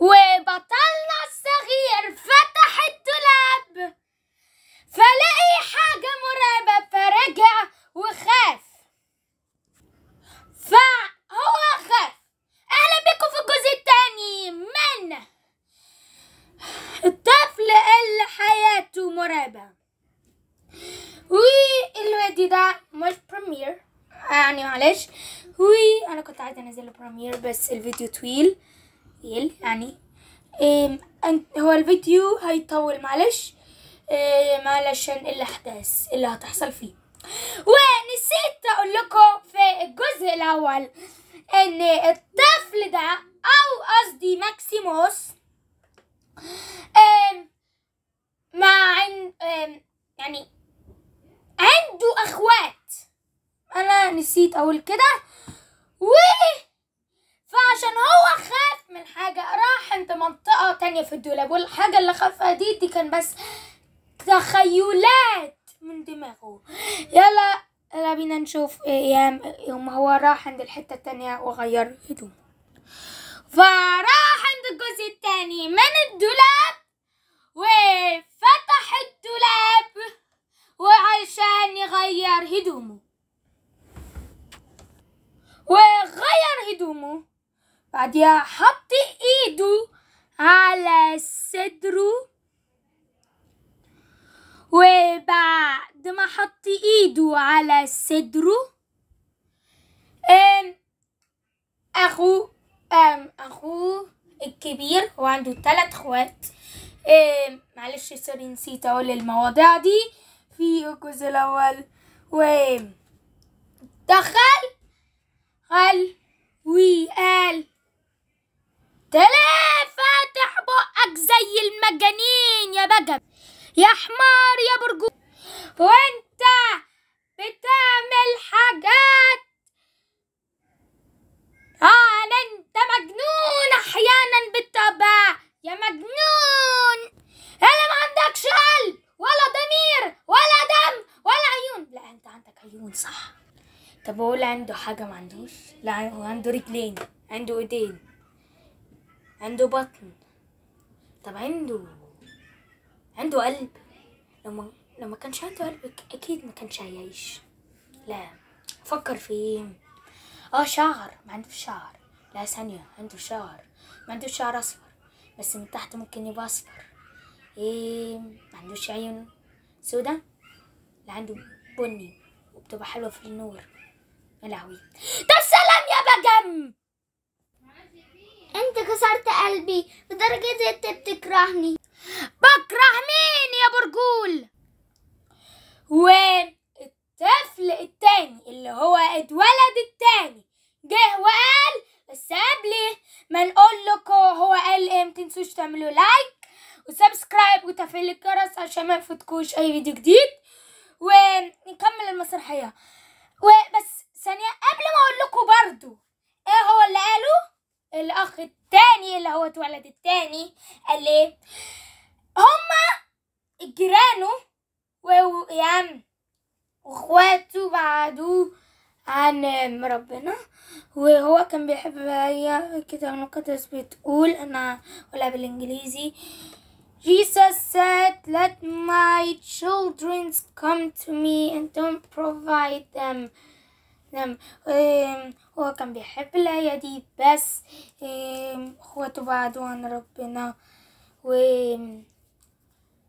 وبطلنا الصغير فتح الدولاب فلقي حاجة مرعبة فرجع وخاف فهو خاف أهلا بكم في الجزء التاني من الطفل اللي حياته مرعبة والوادي ده مش بريمير يعني معلش وي انا كنت عايزه انزله بريمير بس الفيديو طويل يل يعني هو الفيديو هيطول معلش معلشان الاحداث اللي هتحصل فيه ونسيت اقول لكم في الجزء الاول ان الطفل ده او قصدي ماكسيموس مع عن يعني عنده اخوات انا نسيت اقول كده و من حاجة راح عند منطقة تانية في الدولاب والحاجة اللي خافها دي دي كان بس تخيلات من دماغه يلا يلا بينا نشوف ايام يوم هو راح عند الحتة التانية وغير هدومه فراح عند الجزء التاني من الدولاب وفتح الدولاب وعشان يغير هدومه وغير هدومه بعديها حط ايده على صدره وبعد ما حط ايده على صدره ام اخوه ام اخوه الكبير هو عنده تلات اخوات ام معلش سوري نسيت اقول المواضيع دي في الجزء الاول و دخل قال وقال تليه فاتح بقك زي المجانين يا بجب يا حمار يا برجو وانت بتعمل حاجات اه انت مجنون احيانا بالطبع يا مجنون انا إيه ما عندكش قلب ولا ضمير ولا دم ولا عيون لا انت عندك عيون صح طب هو عنده حاجه ما عندوش لا هو عنده رجلين عنده ايدين عنده بطن طب عنده عنده قلب لو ما لو ما كانش عنده قلب اكيد ما كانش هيعيش لا فكر فيه اه شعر ما عنده شعر لا ثانية عنده شعر ما عنده شعر اصفر بس من تحت ممكن يبقى اصفر ايه ما عندوش عيون سودا لا عنده بني وبتبقى حلوة في النور يا لهوي ده سلام يا بجم انت كسرت قلبي لدرجة انت بتكرهني بكره مين يا برجول والطفل التاني اللي هو اتولد التاني جه وقال بس قبل ما نقول لكم هو قال ايه متنسوش تعملوا لايك وسبسكرايب وتفعيل الجرس عشان ما يفوتكوش اي فيديو جديد ونكمل المسرحيه وبس ثانيه قبل ما اقول لكم برضو ايه هو اللي قاله الاخ التاني اللي هو اتولد التاني قال ايه هما جيرانه ويام واخواته بعدوه عن ربنا وهو كان بيحب هي الكتاب المقدس بتقول انا ولا بالانجليزي Jesus said, Let my children come to me and don't provide them نعم هو كان بيحب الآية دي بس اخواته بعدوا عن ربنا و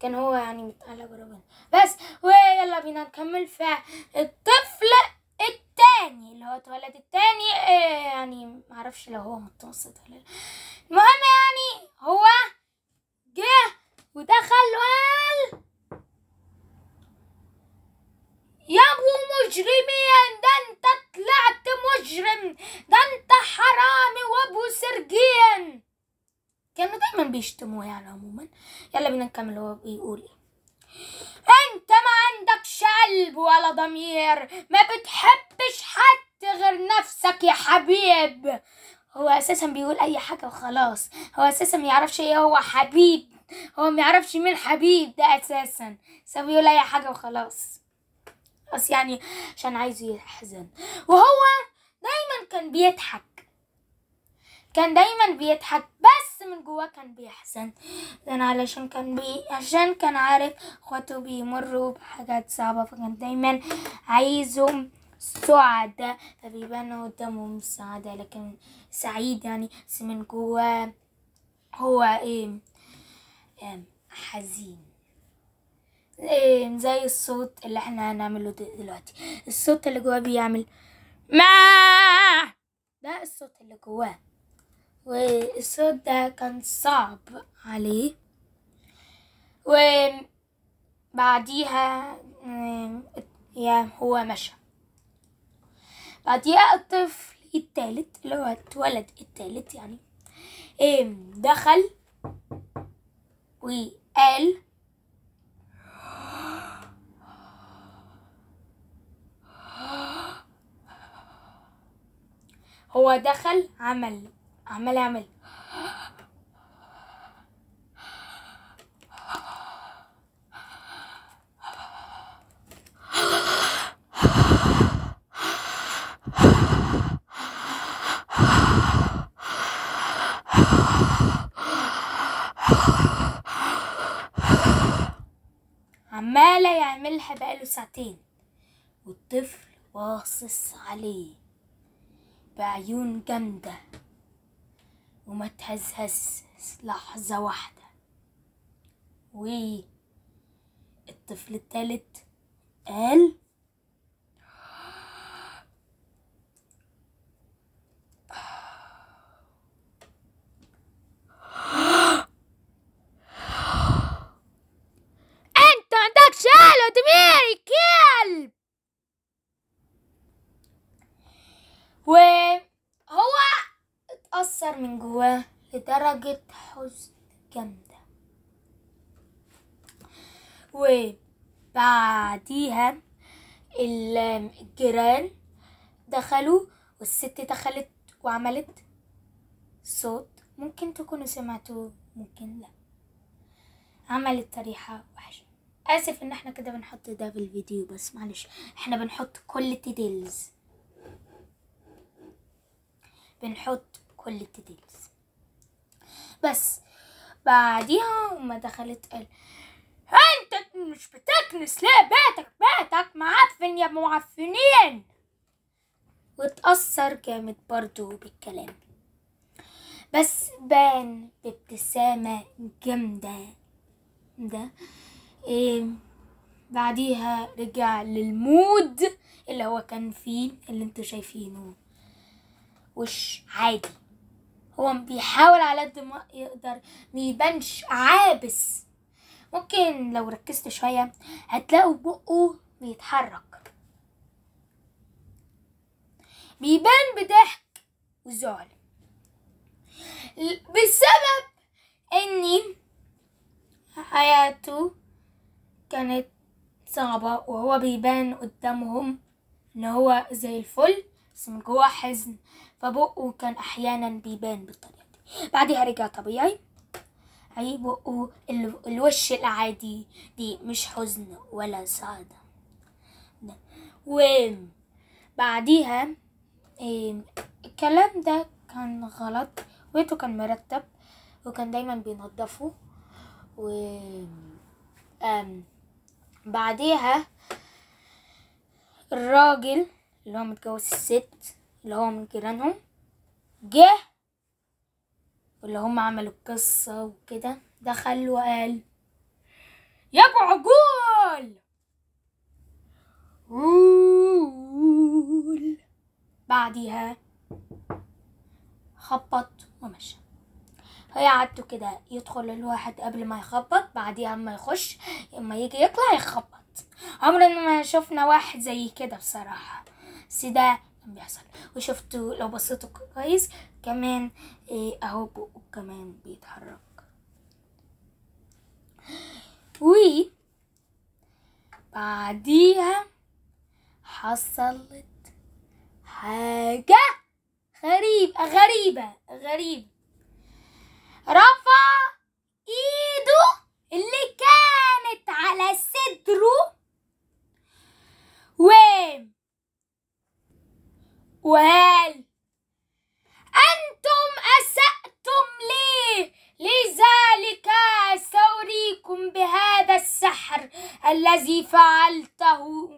كان هو يعني متقلب ربنا بس ويلا بينا نكمل الطفل التاني اللي هو اتولد التاني أه، يعني معرفش لو هو متوسط ولا لا المهم يعني هو جه ودخل وقال يا ابو مجرمي ده انت طلعت مجرم ده انت حرامي وابو سرجين كانوا دايما بيشتموه يعني عموما يلا بينا نكمل هو بيقول ايه انت ما عندكش قلب ولا ضمير ما بتحبش حد غير نفسك يا حبيب هو اساسا بيقول اي حاجه وخلاص هو اساسا ما يعرفش ايه هو حبيب هو ما يعرفش مين حبيب ده اساسا سبيقول اي حاجه وخلاص بس يعني عشان عايزه يحزن وهو دايما كان بيضحك كان دايما بيضحك بس من جواه كان بيحزن لان علشان كان بي عشان كان عارف اخواته بيمروا بحاجات صعبة فكان دايما عايزهم سعداء فبيبانوا قدامهم سعداء لكن سعيد يعني بس من جواه هو ايه, إيه، حزين إيه، زي الصوت اللي احنا هنعمله دلوقتي الصوت اللي جواه بيعمل ما ده الصوت اللي جواه والصوت ده كان صعب عليه وبعديها إيه، يا هو مشى بعديها الطفل التالت اللي هو اتولد التالت يعني إيه، دخل وقال هو دخل عمل عمل عمل عمالة يعملها بقاله ساعتين والطفل باصص عليه بعيون جامدة وما تهزهز لحظة واحدة و الطفل التالت قال حزن جامدة وبعديها الجيران دخلوا والست دخلت وعملت صوت ممكن تكونوا سمعتوه ممكن لا عملت طريحة وحشة آسف إن احنا كده بنحط ده في الفيديو بس معلش احنا بنحط كل التديلز بنحط كل التديلز بس بعديها ما دخلت قال انت مش بتكنس ليه بيتك بيتك معفن يا معفنين واتأثر جامد برضو بالكلام بس بان بابتسامة جامدة ده إيه بعديها رجع للمود اللي هو كان فيه اللي انتوا شايفينه وش عادي هو بيحاول على قد ما يقدر ميبانش عابس ممكن لو ركزت شوية هتلاقوا بقه بيتحرك بيبان بضحك وزعل بسبب اني حياته كانت صعبة وهو بيبان قدامهم ان هو زي الفل بس من جواه حزن فبقه كان أحيانا بيبان بالطريقة دي بعدها رجع طبيعي اي بقه الوش العادي دي مش حزن ولا سعادة بعديها الكلام ده كان غلط بيته كان مرتب وكان دايما بينضفه و بعديها الراجل اللي هو متجوز الست اللي هو من جيرانهم جه واللي هم عملوا القصة وكده دخل وقال يا ابو عجول قول بعديها خبط ومشى هي قعدته كده يدخل الواحد قبل ما يخبط بعديها اما يخش اما يجي يطلع يخبط عمرنا ما شفنا واحد زي كده بصراحه بس ده كان بيحصل وشفتوا لو بصيتوا كويس كمان إيه اهو بقه كمان بيتحرك و بعديها حصلت حاجة غريبة غريبة غريبة رفع ايده اللي كانت على صدره وقام وقال أنتم أسأتم لي لذلك سأريكم بهذا السحر الذي فعلته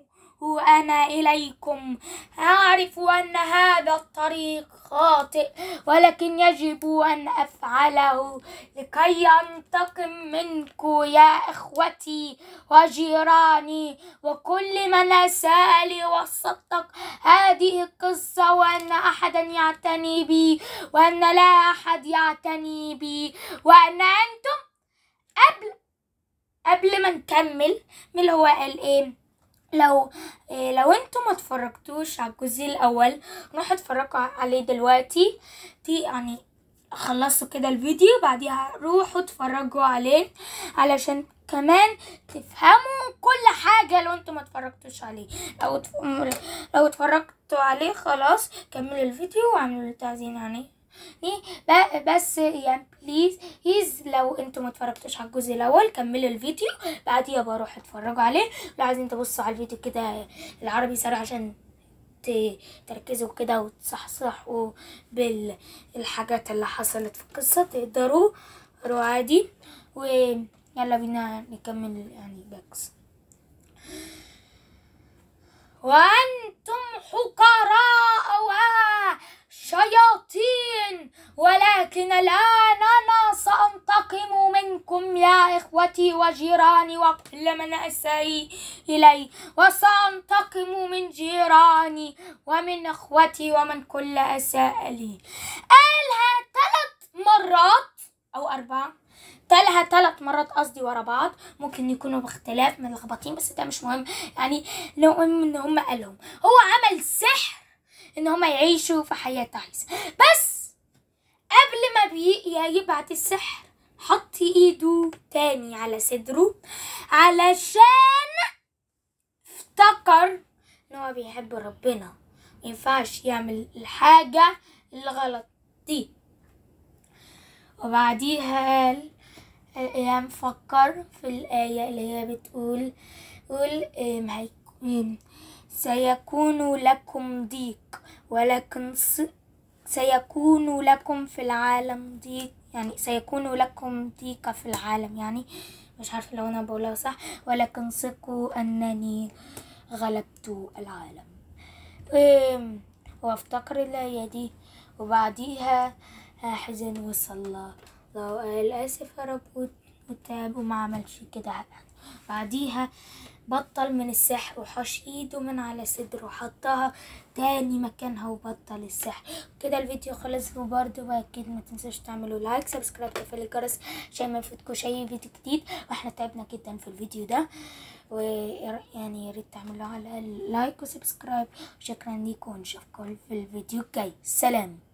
أنا إليكم أعرف أن هذا الطريق خاطئ ولكن يجب أن أفعله لكي أنتقم منكم يا إخوتي وجيراني وكل من أساء لي وصدق هذه القصة وأن أحدا يعتني بي وأن لا أحد يعتني بي وأن أنتم قبل قبل ما نكمل من هو قال إيه لو آه، لو انتم ما اتفرجتوش على الجزء الاول روحوا اتفرجوا عليه دلوقتي دي يعني خلصوا كده الفيديو بعديها روحوا اتفرجوا عليه علشان كمان تفهموا كل حاجة لو انتم ما اتفرجتوش عليه لو لو اتفرجتوا عليه خلاص كملوا الفيديو واعملوا التعزين يعني إيه، بس يعني بليز لو انتم متفرجتوش على الجزء الاول كملوا الفيديو بعديها بروح اتفرجوا عليه لو عايزين تبصوا على الفيديو كده العربي سريع عشان تركزوا كده وتصحصحوا بالحاجات اللي حصلت في القصة تقدروا رو عادي ويلا بينا نكمل يعني باكس وأنتم حقراء شياطين ولكن الآن أنا سأنتقم منكم يا إخوتي وجيراني وكل من أساء إلي وسأنتقم من جيراني ومن إخوتي ومن كل أساء لي قالها ثلاث مرات أو أربعة قالها ثلاث مرات قصدي ورا بعض ممكن يكونوا باختلاف ملخبطين بس ده مش مهم يعني لو ان هم قالهم هو عمل سحر ان هم يعيشوا في حياة تايس بس قبل ما يبعت السحر حط ايده تاني على صدره علشان افتكر ان هو بيحب ربنا مينفعش يعمل الحاجة الغلط دي وبعديها قال فكر في الآية اللي هي بتقول قول إيه، إيه. سيكون لكم ضيق ولكن سيكون لكم في العالم ضيق يعني سيكون لكم ضيق في العالم يعني مش عارفة لو أنا بقولها صح ولكن ثقوا أنني غلبت العالم وافتقر الى دي وبعديها حزن وصلى الله قال آسف يا رب وتعب وما عملش كده بعديها بطل من السحر وحش ايده من على صدره وحطها تاني مكانها وبطل السحر كده الفيديو خلص وبرده واكيد ما تنسوش تعملوا لايك سبسكرايب وتفعيل الجرس عشان ما يفوتكوش اي فيديو جديد واحنا تعبنا جدا في الفيديو ده ويعني يا ريت تعملوا على لايك وسبسكرايب شكرا ليكم ونشوفكم في الفيديو الجاي سلام